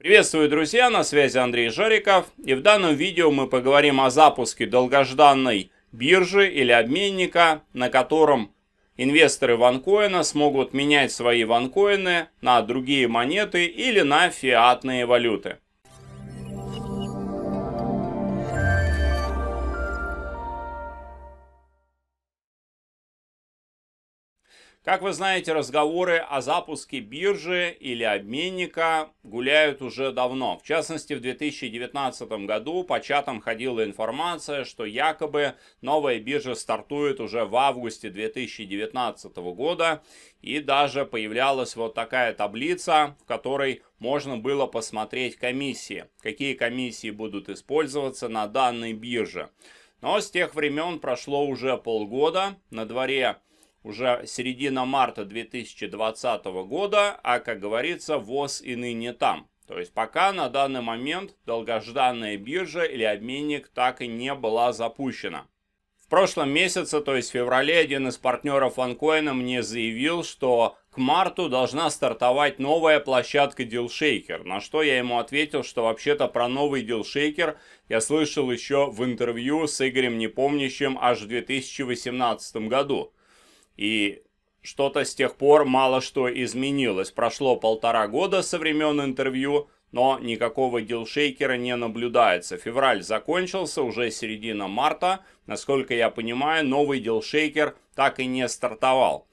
Приветствую, друзья, на связи Андрей Жариков, и в данном видео мы поговорим о запуске долгожданной биржи или обменника, на котором инвесторы ванкоина смогут менять свои ванкоины на другие монеты или на фиатные валюты. Как вы знаете, разговоры о запуске биржи или обменника гуляют уже давно. В частности, в 2019 году по чатам ходила информация, что якобы новая биржа стартует уже в августе 2019 года. И даже появлялась вот такая таблица, в которой можно было посмотреть комиссии. Какие комиссии будут использоваться на данной бирже. Но с тех времен прошло уже полгода, на дворе уже середина марта 2020 года, а, как говорится, ВОЗ и ныне там. То есть пока на данный момент долгожданная биржа или обменник так и не была запущена. В прошлом месяце, то есть в феврале, один из партнеров OneCoin мне заявил, что к марту должна стартовать новая площадка DealShaker, на что я ему ответил, что вообще-то про новый DealShaker я слышал еще в интервью с Игорем Непомнящим аж в 2018 году. И что-то с тех пор мало что изменилось. Прошло полтора года со времен интервью, но никакого дилшейкера не наблюдается. Февраль закончился, уже середина марта. Насколько я понимаю, новый дилшейкер так и не стартовал.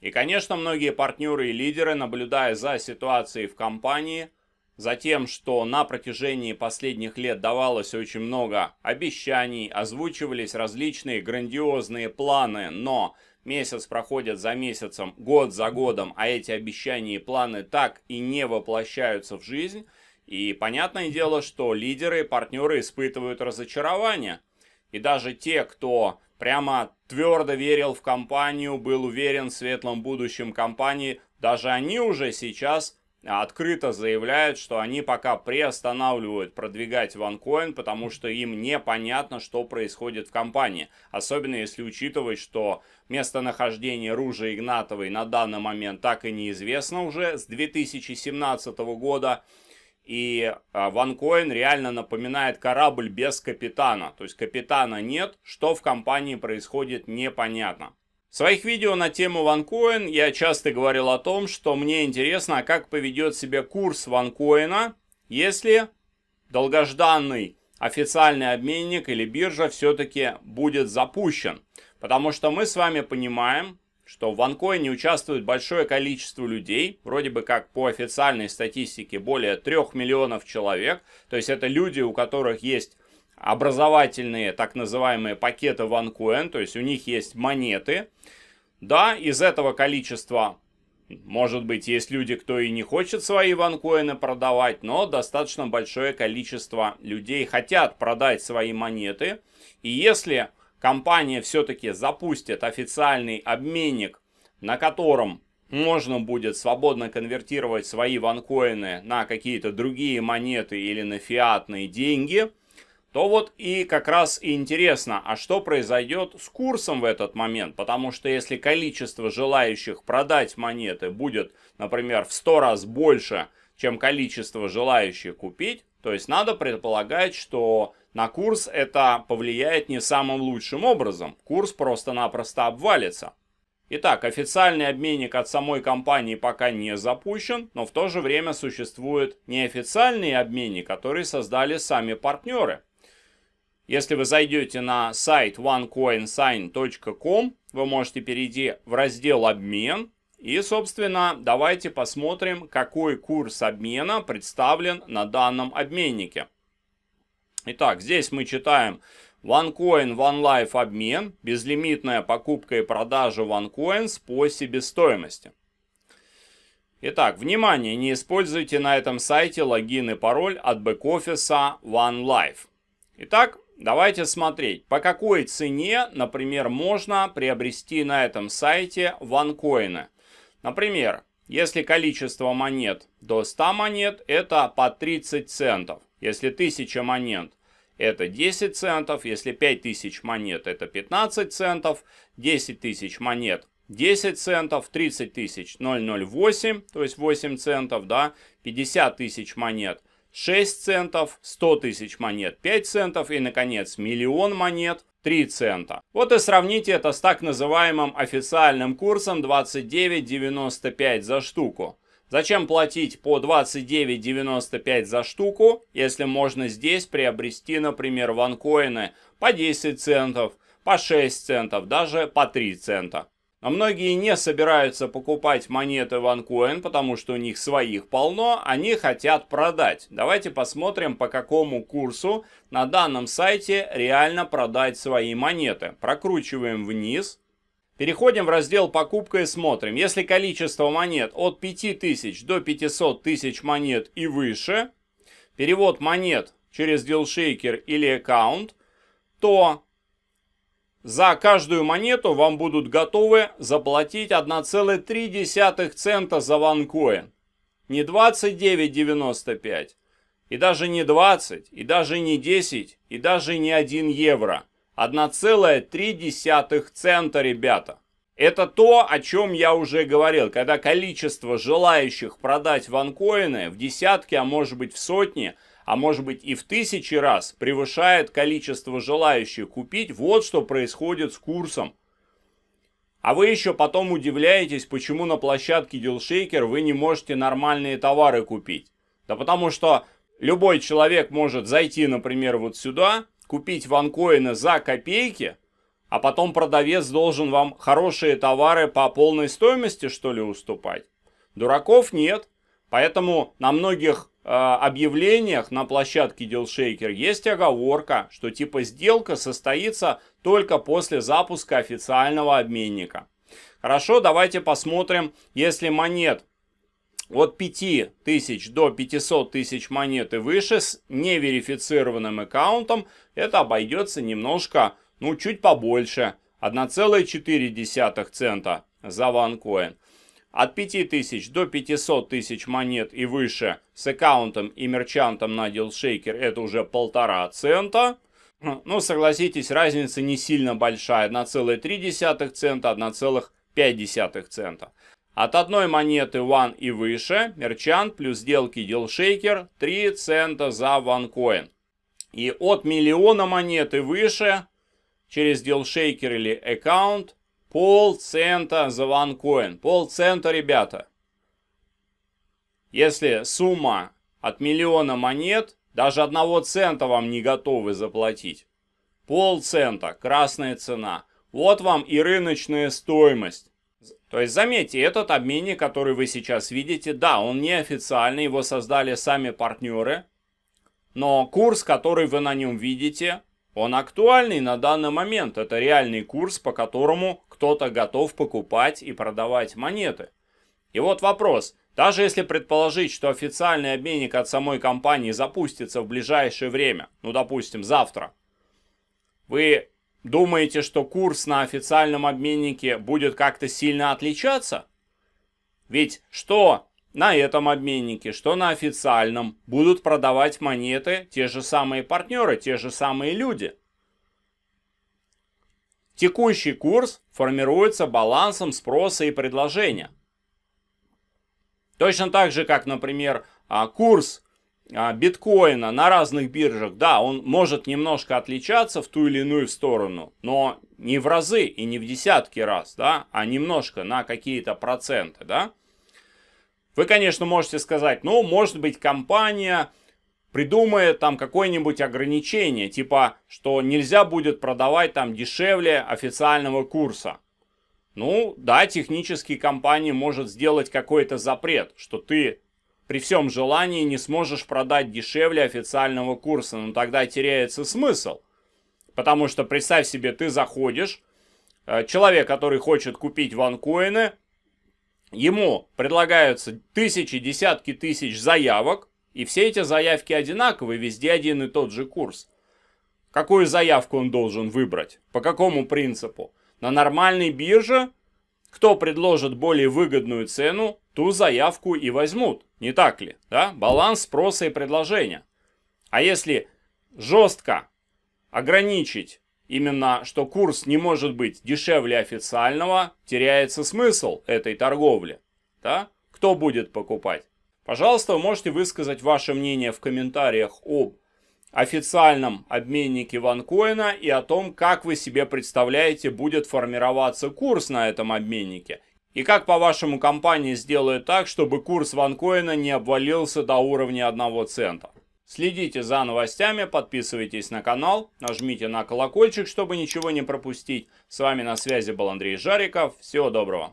И, конечно, многие партнеры и лидеры, наблюдая за ситуацией в компании, за тем, что на протяжении последних лет давалось очень много обещаний, озвучивались различные грандиозные планы, но Месяц проходит за месяцем, год за годом, а эти обещания и планы так и не воплощаются в жизнь. И понятное дело, что лидеры и партнеры испытывают разочарование. И даже те, кто прямо твердо верил в компанию, был уверен в светлом будущем компании, даже они уже сейчас открыто заявляют, что они пока приостанавливают продвигать OneCoin, потому что им непонятно, что происходит в компании. Особенно если учитывать, что местонахождение Ружи Игнатовой на данный момент так и неизвестно уже с 2017 года. И а, OneCoin реально напоминает корабль без капитана. То есть капитана нет, что в компании происходит непонятно. В своих видео на тему ванкоин я часто говорил о том, что мне интересно, а как поведет себя курс ванкоина, если долгожданный официальный обменник или биржа все-таки будет запущен. Потому что мы с вами понимаем, что в ванкоине участвует большое количество людей, вроде бы как по официальной статистике более 3 миллионов человек, то есть это люди, у которых есть образовательные так называемые пакеты ванкуэн, то есть у них есть монеты. Да, из этого количества, может быть, есть люди, кто и не хочет свои ванкуэны продавать, но достаточно большое количество людей хотят продать свои монеты. И если компания все-таки запустит официальный обменник, на котором можно будет свободно конвертировать свои ванкоины на какие-то другие монеты или на фиатные деньги – то вот и как раз и интересно, а что произойдет с курсом в этот момент? Потому что если количество желающих продать монеты будет, например, в 100 раз больше, чем количество желающих купить, то есть надо предполагать, что на курс это повлияет не самым лучшим образом. Курс просто-напросто обвалится. Итак, официальный обменник от самой компании пока не запущен, но в то же время существует неофициальный обменник, который создали сами партнеры. Если вы зайдете на сайт onecoinsign.com, вы можете перейти в раздел «Обмен», и, собственно, давайте посмотрим, какой курс обмена представлен на данном обменнике. Итак, здесь мы читаем OneCoin OneLife обмен, безлимитная покупка и продажа OneCoins по себестоимости. Итак, внимание, не используйте на этом сайте логин и пароль от бэк-офиса OneLife. Итак, Давайте смотреть, по какой цене, например, можно приобрести на этом сайте ванкоины. Например, если количество монет до 100 монет, это по 30 центов. Если 1000 монет, это 10 центов. Если 5000 монет, это 15 центов. 10 тысяч монет 10 центов, 30 тысяч 008, то есть 8 центов, да, 50 тысяч монет – 6 центов, 100 тысяч монет 5 центов и, наконец, миллион монет 3 цента. Вот и сравните это с так называемым официальным курсом 29.95 за штуку. Зачем платить по 29.95 за штуку, если можно здесь приобрести, например, ванкоины по 10 центов, по 6 центов, даже по 3 цента. А многие не собираются покупать монеты OneCoin, потому что у них своих полно, они хотят продать. Давайте посмотрим, по какому курсу на данном сайте реально продать свои монеты. Прокручиваем вниз. Переходим в раздел «Покупка» и смотрим. Если количество монет от 5000 до 500 тысяч монет и выше, перевод монет через Дилшейкер или аккаунт, то за каждую монету вам будут готовы заплатить 1,3 цента за ванкоин. Не 29,95, и даже не 20, и даже не 10, и даже не 1 евро. 1,3 цента, ребята. Это то, о чем я уже говорил, когда количество желающих продать ванкоины в десятки, а может быть в сотни – а может быть и в тысячи раз превышает количество желающих купить. Вот что происходит с курсом. А вы еще потом удивляетесь, почему на площадке DealShaker вы не можете нормальные товары купить. Да потому что любой человек может зайти, например, вот сюда, купить ванкоины за копейки, а потом продавец должен вам хорошие товары по полной стоимости, что ли, уступать? Дураков нет. Поэтому на многих Э, объявлениях на площадке DealShaker есть оговорка, что типа сделка состоится только после запуска официального обменника. Хорошо, давайте посмотрим, если монет от 5000 до 500 тысяч монет и выше с неверифицированным аккаунтом это обойдется немножко, ну чуть побольше, 1,4 цента за OneCoin. От 5000 до 500 тысяч монет и выше с аккаунтом и мерчантом на DealShaker это уже полтора цента. Ну, согласитесь, разница не сильно большая. 1,3 цента, 1,5 цента. От одной монеты One и выше, мерчант плюс сделки DealShaker 3 цента за OneCoin. И от миллиона монет и выше через DealShaker или аккаунт Полцента за ванкоин. Полцента, ребята. Если сумма от миллиона монет, даже одного цента вам не готовы заплатить. Полцента, красная цена. Вот вам и рыночная стоимость. То есть, заметьте, этот обменник, который вы сейчас видите, да, он неофициальный, его создали сами партнеры, но курс, который вы на нем видите, он актуальный на данный момент. Это реальный курс, по которому кто-то готов покупать и продавать монеты. И вот вопрос, даже если предположить, что официальный обменник от самой компании запустится в ближайшее время, ну допустим завтра, вы думаете, что курс на официальном обменнике будет как-то сильно отличаться? Ведь что на этом обменнике, что на официальном будут продавать монеты те же самые партнеры, те же самые люди – Текущий курс формируется балансом спроса и предложения. Точно так же, как, например, а, курс а, биткоина на разных биржах, да, он может немножко отличаться в ту или иную сторону, но не в разы и не в десятки раз, да, а немножко на какие-то проценты, да. Вы, конечно, можете сказать, ну, может быть, компания придумая там какое-нибудь ограничение, типа, что нельзя будет продавать там дешевле официального курса. Ну, да, технические компании может сделать какой-то запрет, что ты при всем желании не сможешь продать дешевле официального курса, но тогда теряется смысл. Потому что представь себе, ты заходишь, э, человек, который хочет купить ванкоины, ему предлагаются тысячи, десятки тысяч заявок, и все эти заявки одинаковы, везде один и тот же курс. Какую заявку он должен выбрать? По какому принципу? На нормальной бирже кто предложит более выгодную цену, ту заявку и возьмут. Не так ли? Да? Баланс спроса и предложения. А если жестко ограничить именно, что курс не может быть дешевле официального, теряется смысл этой торговли. Да? Кто будет покупать? Пожалуйста, вы можете высказать ваше мнение в комментариях об официальном обменнике ванкоина и о том, как вы себе представляете, будет формироваться курс на этом обменнике. И как, по-вашему, компания сделает так, чтобы курс ванкоина не обвалился до уровня 1 цента. Следите за новостями, подписывайтесь на канал, нажмите на колокольчик, чтобы ничего не пропустить. С вами на связи был Андрей Жариков. Всего доброго.